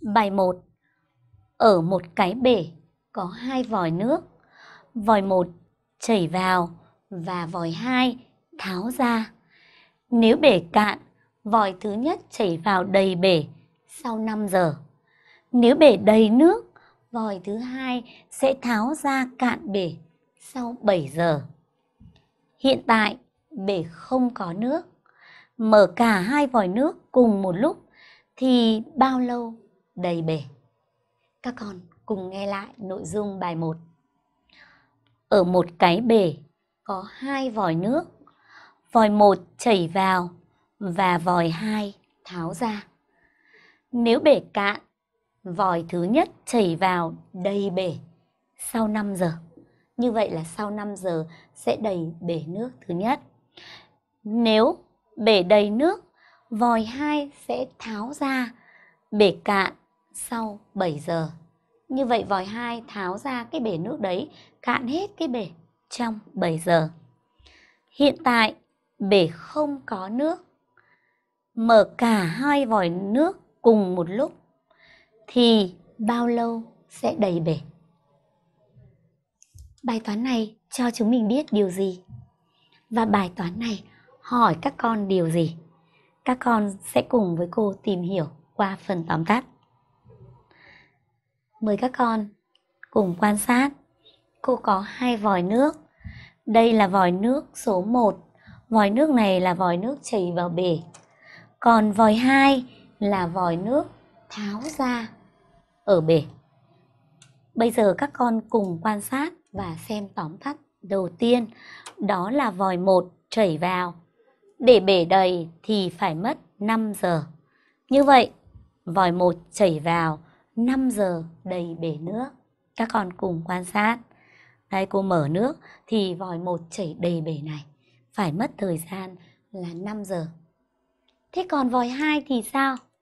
Bài 1 Ở một cái bể có hai vòi nước. Vòi 1 chảy vào và vòi 2 tháo ra. Nếu bể cạn, vòi thứ nhất chảy vào đầy bể sau 5 giờ. Nếu bể đầy nước, vòi thứ hai sẽ tháo ra cạn bể sau 7 giờ. Hiện tại, bể không có nước. Mở cả hai vòi nước cùng một lúc thì bao lâu đầy bể. Các con cùng nghe lại nội dung bài 1. Ở một cái bể có hai vòi nước. Vòi một chảy vào và vòi hai tháo ra. Nếu bể cạn, vòi thứ nhất chảy vào đầy bể sau 5 giờ. Như vậy là sau 5 giờ sẽ đầy bể nước thứ nhất. Nếu bể đầy nước, vòi 2 sẽ tháo ra, bể cạn, sau 7 giờ. Như vậy vòi 2 tháo ra cái bể nước đấy, cạn hết cái bể trong 7 giờ. Hiện tại bể không có nước. Mở cả hai vòi nước cùng một lúc thì bao lâu sẽ đầy bể? Bài toán này cho chúng mình biết điều gì? Và bài toán này hỏi các con điều gì? Các con sẽ cùng với cô tìm hiểu qua phần tóm tắt. Mời các con cùng quan sát. Cô có hai vòi nước. Đây là vòi nước số 1. Vòi nước này là vòi nước chảy vào bể. Còn vòi 2 là vòi nước tháo ra ở bể. Bây giờ các con cùng quan sát và xem tóm tắt đầu tiên, đó là vòi 1 chảy vào. Để bể đầy thì phải mất 5 giờ. Như vậy, vòi 1 chảy vào 5 giờ đầy bể nước. Các con cùng quan sát. Đây cô mở nước thì vòi một chảy đầy bể này. Phải mất thời gian là 5 giờ. Thế còn vòi 2 thì sao?